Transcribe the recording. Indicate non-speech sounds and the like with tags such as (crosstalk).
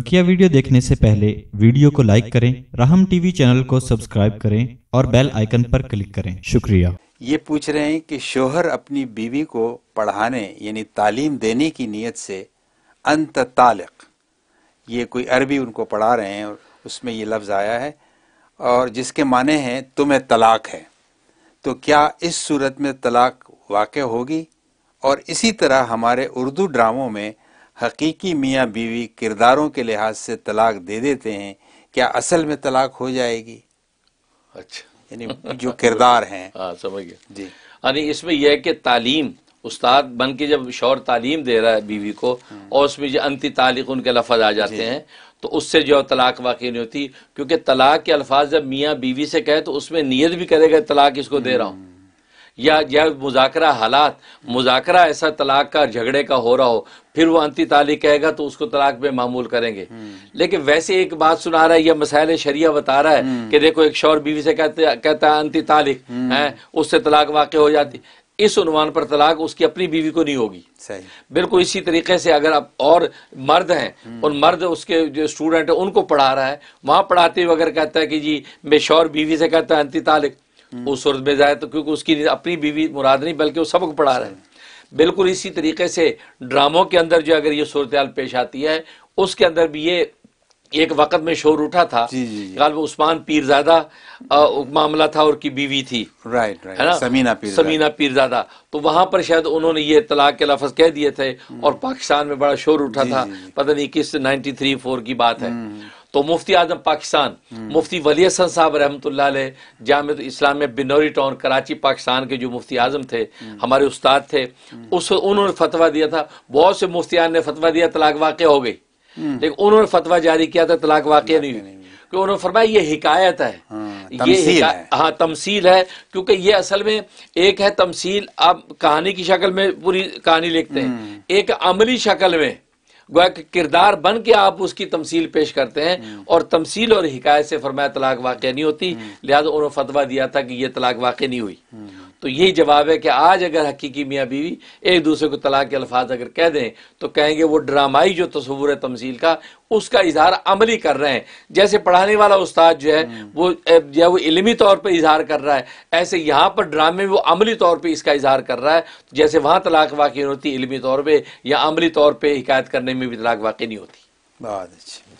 बकिया वीडियो देखने से पहले वीडियो को लाइक करें राहम टीवी चैनल को सब्सक्राइब करें और बेल आइकन पर क्लिक करें शुक्रिया ये पूछ रहे हैं कि शोहर अपनी बीवी को पढ़ाने यानी तालीम देने की नीयत से अंत तालक ये कोई अरबी उनको पढ़ा रहे हैं और उसमें ये लफ्ज़ आया है और जिसके माने हैं तुम्हें तलाक है तो क्या इस सूरत में तलाक वाक़ होगी और इसी तरह हमारे उर्दू ड्रामों में हकीकी मियाँ बीवी किरदारों के लिहाज से तलाक दे देते हैं क्या असल में तलाक हो जाएगी अच्छा यानी जो किरदार हैं (laughs) हाँ, समझ गया जी यानी इसमें यह है कि तालीम उस्ताद बन के जब शौर तालीम दे रहा है बीवी को हम्म। और उसमें जो अंति तालिक उनके लफज आ जाते हैं तो उससे जो तलाक वाकई नहीं होती क्योंकि तलाक के अल्फाज जब मियाँ बीवी से कहे तो उसमें नीयत भी करेगा तलाक इसको दे रहा हूँ हम्म। या या मुजाकरा हालात मुजाकरा ऐसा तलाक का झगड़े का हो रहा हो फिर वो अंति तालिक कहेगा तो उसको तलाक में मामूल करेंगे हम्म। लेकिन वैसे एक बात सुना रहा है या मसायल शरिया बता रहा है हम्म। कि देखो एक शौर बीवी से कहते कहता है अंति तालिक हम्म। है उससे तलाक वाक़ हो जाती इस उनवान पर तलाक उसकी अपनी बीवी को नहीं होगी बिल्कुल इसी तरीके से अगर आप और मर्द हैं और मर्द उसके जो स्टूडेंट है उनको पढ़ा रहा है वहां पढ़ाते हुए अगर कहता है कि जी मैं शौर बीवी से कहता है अंति तालिक हम्म। उस सूरत में जाए तो क्योंकि उसकी अपनी बीवी मुराद नहीं बल्कि वो सबक पढ़ा रहे हैं बिल्कुल इसी तरीके से ड्रामों के अंदर जो अगर ये सूरत पेश आती है उसके अंदर भी ये एक वक्त में शोर उठा था गाल उस्मान पीरजादा मामला था और की बीवी थी राइट है ना समीना पीर समीना पीरजादा तो वहां पर शायद उन्होंने ये तलाक के लफज कह दिए थे हम्म। और पाकिस्तान में बड़ा शोर उठा था पता नहीं किस नाइनटी थ्री फोर की बात है हम्म। तो मुफ्ती आजम पाकिस्तान हम्म। मुफ्ती वली हसन साहब रहमत जाम इस्लाम बिनोरी टाउन कराची पाकिस्तान के जो मुफ्ती आजम थे हम्म। हमारे उस्ताद थे हम्म। उस उन्होंने फतवा दिया था बहुत से मुफ्तियान ने फतवा दिया तलाक वाक़ हो गई लेकिन उन्होंने फतवा जारी किया था तलाक वाक़ नहीं हुई कि उन्होंने फरमाया ये हिकायत है हाँ, ये हाँ तमसील है क्योंकि ये असल में एक है तमसील आप कहानी की शक्ल में पूरी कहानी लिखते हैं एक अमली शक्ल में गोया कि किरदार बन के आप उसकी तमसील पेश करते हैं हम्म। और तमसील और हिकायत से फरमाया तलाक वाक़ नहीं होती हम्म। लिहाजा उन्होंने फतवा दिया था कि यह तलाक वाक़ नहीं हुई हम्म। तो यही जवाब है कि आज अगर हकीकी मियाँ बीवी एक दूसरे को तलाक के अल्फाज अगर कह दें तो कहेंगे वो ड्रामाई जो तस्वूर है तमसील का उसका इजहार अमली कर रहे हैं जैसे पढ़ाने वाला उस्ताद जो है हम्म। वो जो वो इलमी तौर पर इजहार कर रहा है ऐसे यहाँ पर ड्रामे में वो अमली तौर पर इसका इजहार कर रहा है जैसे वहाँ तलाक वाक़ नहीं होती इलमी तौर पर या अमली तौर पर हिकायत करने में भी तलाक वाक़ नहीं होती बहुत अच्छी